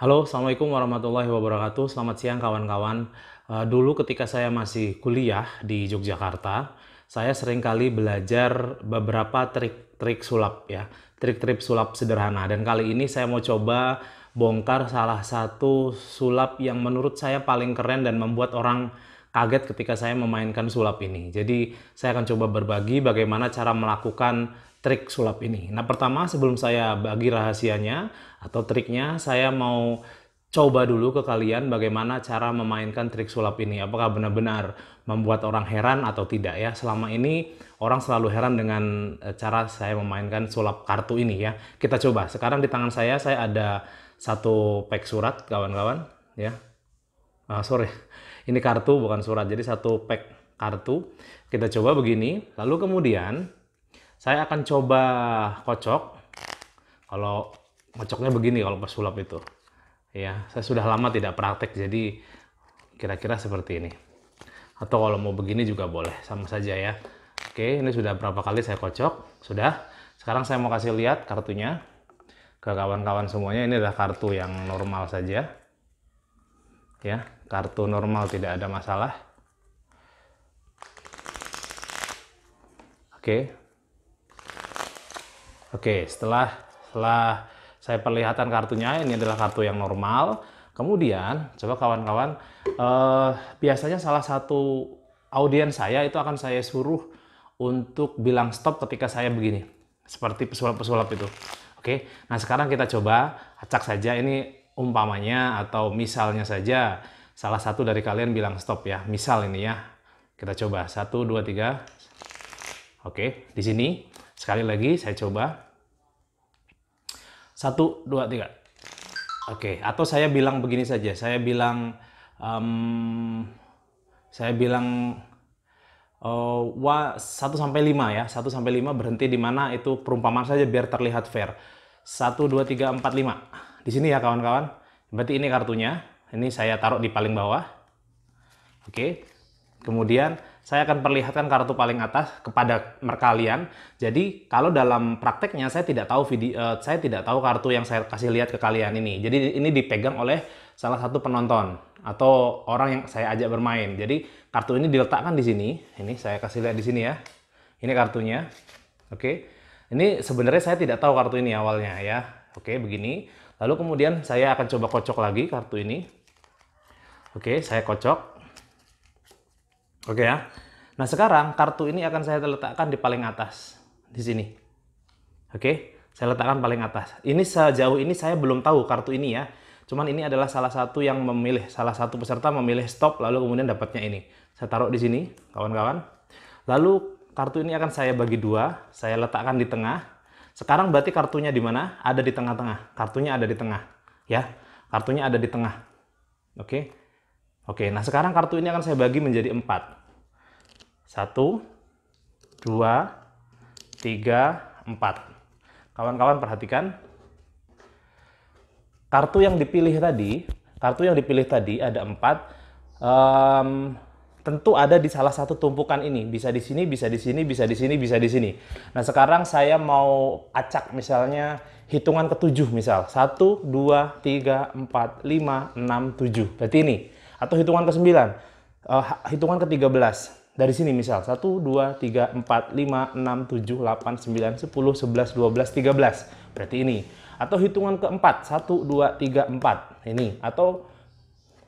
Halo, Assalamualaikum warahmatullahi wabarakatuh. Selamat siang kawan-kawan. Eh, dulu ketika saya masih kuliah di Yogyakarta, saya sering kali belajar beberapa trik-trik sulap ya. Trik-trik sulap sederhana. Dan kali ini saya mau coba bongkar salah satu sulap yang menurut saya paling keren dan membuat orang kaget ketika saya memainkan sulap ini. Jadi saya akan coba berbagi bagaimana cara melakukan trik sulap ini. Nah pertama sebelum saya bagi rahasianya atau triknya, saya mau coba dulu ke kalian bagaimana cara memainkan trik sulap ini. Apakah benar-benar membuat orang heran atau tidak ya. Selama ini orang selalu heran dengan eh, cara saya memainkan sulap kartu ini ya. Kita coba. Sekarang di tangan saya saya ada satu pack surat kawan-kawan ya. Uh, sorry ini kartu bukan surat. Jadi satu pack kartu. Kita coba begini. Lalu kemudian saya akan coba kocok. Kalau kocoknya begini kalau pas sulap itu. Ya, saya sudah lama tidak praktek jadi kira-kira seperti ini. Atau kalau mau begini juga boleh, sama saja ya. Oke, ini sudah berapa kali saya kocok? Sudah. Sekarang saya mau kasih lihat kartunya ke kawan-kawan semuanya. Ini adalah kartu yang normal saja ya kartu normal tidak ada masalah oke oke setelah setelah saya perlihatkan kartunya ini adalah kartu yang normal kemudian coba kawan-kawan eh, biasanya salah satu audiens saya itu akan saya suruh untuk bilang stop ketika saya begini seperti pesulap-pesulap itu oke nah sekarang kita coba acak saja ini umpamanya atau misalnya saja salah satu dari kalian bilang stop ya. Misal ini ya. Kita coba. Satu, dua, tiga. Oke, di sini. Sekali lagi saya coba. Satu, dua, tiga. Oke, atau saya bilang begini saja. Saya bilang... Um, saya bilang eh, wah satu sampai lima ya. satu sampai lima berhenti di mana itu perumpamaan saja biar terlihat fair. satu dua tiga empat lima di sini ya kawan-kawan. Berarti ini kartunya. Ini saya taruh di paling bawah. Oke. Kemudian saya akan perlihatkan kartu paling atas kepada kalian. Jadi kalau dalam prakteknya saya tidak tahu video, eh, saya tidak tahu kartu yang saya kasih lihat ke kalian ini. Jadi ini dipegang oleh salah satu penonton atau orang yang saya ajak bermain. Jadi kartu ini diletakkan di sini. Ini saya kasih lihat di sini ya. Ini kartunya. Oke. Ini sebenarnya saya tidak tahu kartu ini awalnya ya. Oke, begini. Lalu kemudian saya akan coba kocok lagi kartu ini. Oke, saya kocok. Oke ya. Nah sekarang kartu ini akan saya letakkan di paling atas. Di sini. Oke, saya letakkan paling atas. Ini sejauh ini saya belum tahu kartu ini ya. Cuman ini adalah salah satu yang memilih, salah satu peserta memilih stop lalu kemudian dapatnya ini. Saya taruh di sini, kawan-kawan. Lalu kartu ini akan saya bagi dua, saya letakkan di tengah. Sekarang berarti kartunya di mana? Ada di tengah-tengah. Kartunya ada di tengah, ya. Kartunya ada di tengah. Oke. Oke, nah sekarang kartu ini akan saya bagi menjadi empat. Satu, dua, tiga, empat. Kawan-kawan perhatikan. Kartu yang dipilih tadi, kartu yang dipilih tadi ada empat. Um, tentu ada di salah satu tumpukan ini. Bisa di sini, bisa di sini, bisa di sini, bisa di sini. Nah sekarang saya mau acak misalnya hitungan ketujuh misal. 1, 2, 3, 4, 5, 6, 7. Berarti ini. Atau hitungan ke-9. Uh, eh, hitungan ke-13. Dari sini misal. 1, 2, 3, 4, 5, 6, 7, 8, 9, 10, 11, 12, 13. Berarti ini. Atau hitungan keempat. 1, 2, 3, 4. Ini. Atau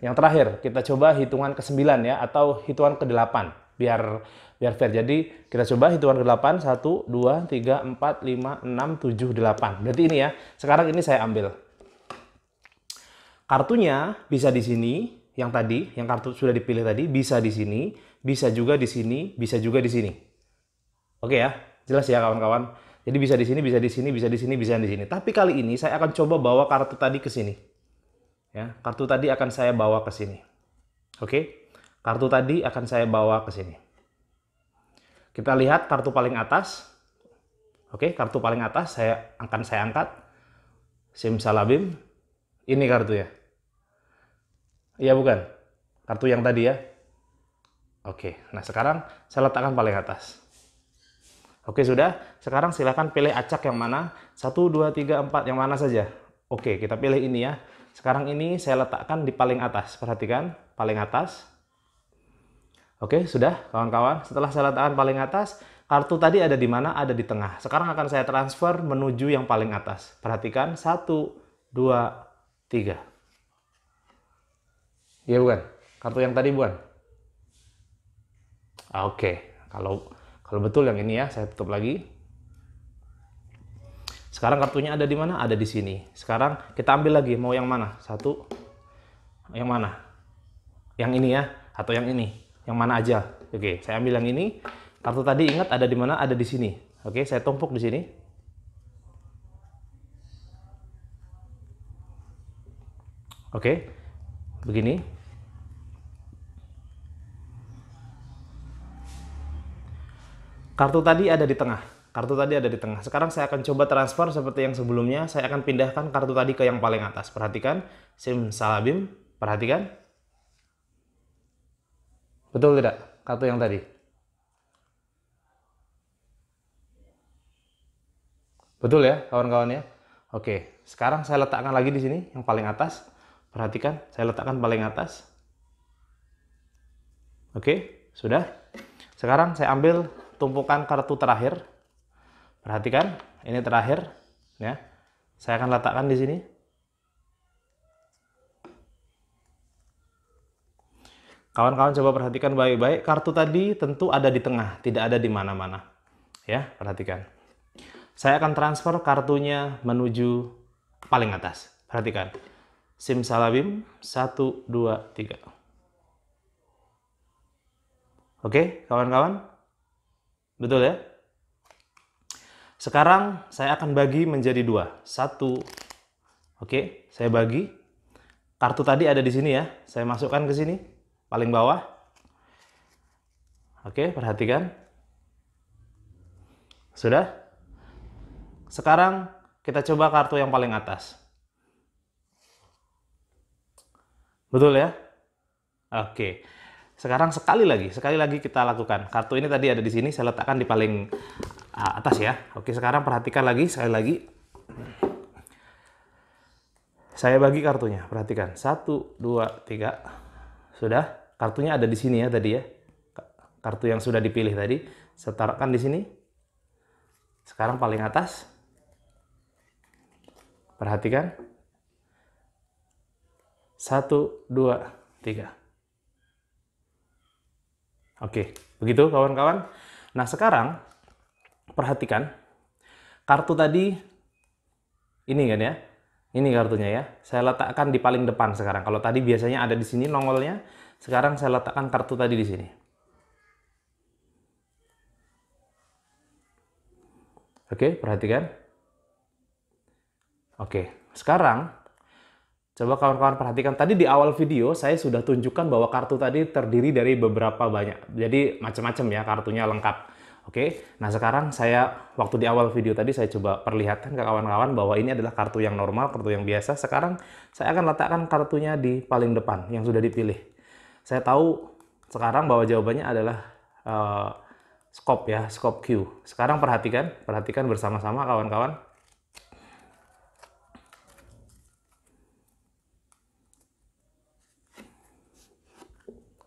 yang terakhir, kita coba hitungan ke-9 ya, atau hitungan ke-8, biar biar fair. Jadi kita coba hitungan ke-8, 1, 2, 3, 4, 5, 6, 7, 8. Berarti ini ya, sekarang ini saya ambil. Kartunya bisa di sini, yang tadi, yang kartu sudah dipilih tadi, bisa di sini, bisa juga di sini, bisa juga di sini. Oke ya, jelas ya kawan-kawan. Jadi bisa di sini, bisa di sini, bisa di sini, bisa di sini. Tapi kali ini saya akan coba bawa kartu tadi ke sini. Ya, kartu tadi akan saya bawa ke sini. Oke. Kartu tadi akan saya bawa ke sini. Kita lihat kartu paling atas. Oke, kartu paling atas saya akan saya angkat. Simsalabim. Ini kartu ya. Iya bukan? Kartu yang tadi ya. Oke, nah sekarang saya letakkan paling atas. Oke sudah, sekarang silahkan pilih acak yang mana. 1, 2, 3, 4, yang mana saja. Oke, kita pilih ini ya. Sekarang ini saya letakkan di paling atas. Perhatikan, paling atas. Oke, sudah kawan-kawan. Setelah saya letakkan paling atas, kartu tadi ada di mana? Ada di tengah. Sekarang akan saya transfer menuju yang paling atas. Perhatikan, 1, 2, 3. Iya bukan? Kartu yang tadi bukan? Ah, oke, kalau kalau betul yang ini ya, saya tutup lagi. Sekarang kartunya ada di mana? Ada di sini. Sekarang kita ambil lagi, mau yang mana? Satu, yang mana? Yang ini ya, atau yang ini? Yang mana aja? Oke, saya ambil yang ini. Kartu tadi ingat ada di mana? Ada di sini. Oke, saya tumpuk di sini. Oke, begini. Kartu tadi ada di tengah kartu tadi ada di tengah. Sekarang saya akan coba transfer seperti yang sebelumnya. Saya akan pindahkan kartu tadi ke yang paling atas. Perhatikan, sim salabim, perhatikan. Betul tidak kartu yang tadi? Betul ya kawan-kawan ya? Oke, sekarang saya letakkan lagi di sini yang paling atas. Perhatikan, saya letakkan paling atas. Oke, sudah. Sekarang saya ambil tumpukan kartu terakhir Perhatikan, ini terakhir ya. Saya akan letakkan di sini. Kawan-kawan coba perhatikan baik-baik, kartu tadi tentu ada di tengah, tidak ada di mana-mana. Ya, perhatikan. Saya akan transfer kartunya menuju paling atas. Perhatikan. Simsalabim, 1, 2, 3. Oke, kawan-kawan? Betul ya? Sekarang saya akan bagi menjadi dua. Satu, oke, saya bagi. Kartu tadi ada di sini ya, saya masukkan ke sini, paling bawah. Oke, perhatikan. Sudah? Sekarang kita coba kartu yang paling atas. Betul ya? Oke. Sekarang sekali lagi, sekali lagi kita lakukan. Kartu ini tadi ada di sini, saya letakkan di paling Ah, atas ya. Oke, sekarang perhatikan lagi, sekali lagi. Saya bagi kartunya, perhatikan. Satu, dua, tiga. Sudah, kartunya ada di sini ya tadi ya. Kartu yang sudah dipilih tadi. Saya taruhkan di sini. Sekarang paling atas. Perhatikan. Satu, dua, tiga. Oke, begitu kawan-kawan. Nah sekarang perhatikan kartu tadi ini kan ya ini kartunya ya saya letakkan di paling depan sekarang kalau tadi biasanya ada di sini nongolnya sekarang saya letakkan kartu tadi di sini oke perhatikan oke sekarang coba kawan-kawan perhatikan tadi di awal video saya sudah tunjukkan bahwa kartu tadi terdiri dari beberapa banyak jadi macam-macam ya kartunya lengkap Oke, okay? nah sekarang saya waktu di awal video tadi saya coba perlihatkan ke kawan-kawan bahwa ini adalah kartu yang normal, kartu yang biasa. Sekarang saya akan letakkan kartunya di paling depan yang sudah dipilih. Saya tahu sekarang bahwa jawabannya adalah uh, scope ya, scope Q. Sekarang perhatikan, perhatikan bersama-sama kawan-kawan.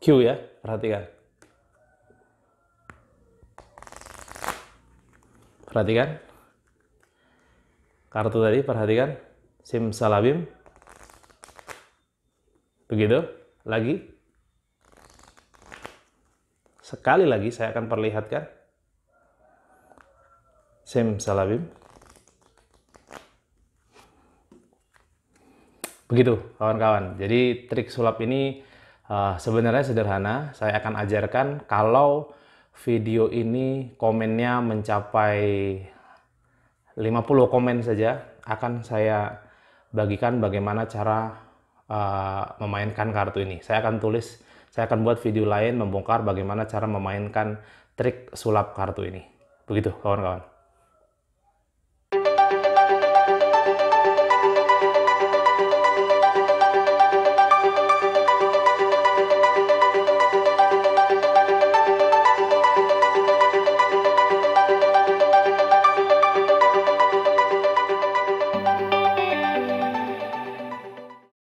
Q ya, perhatikan. Perhatikan. Kartu tadi, perhatikan. sim salabim. Begitu. Lagi. Sekali lagi saya akan perlihatkan. sim salabim. Begitu, kawan-kawan. Jadi trik sulap ini uh, sebenarnya sederhana. Saya akan ajarkan kalau video ini komennya mencapai 50 komen saja akan saya bagikan bagaimana cara uh, memainkan kartu ini. Saya akan tulis, saya akan buat video lain membongkar bagaimana cara memainkan trik sulap kartu ini. Begitu kawan-kawan.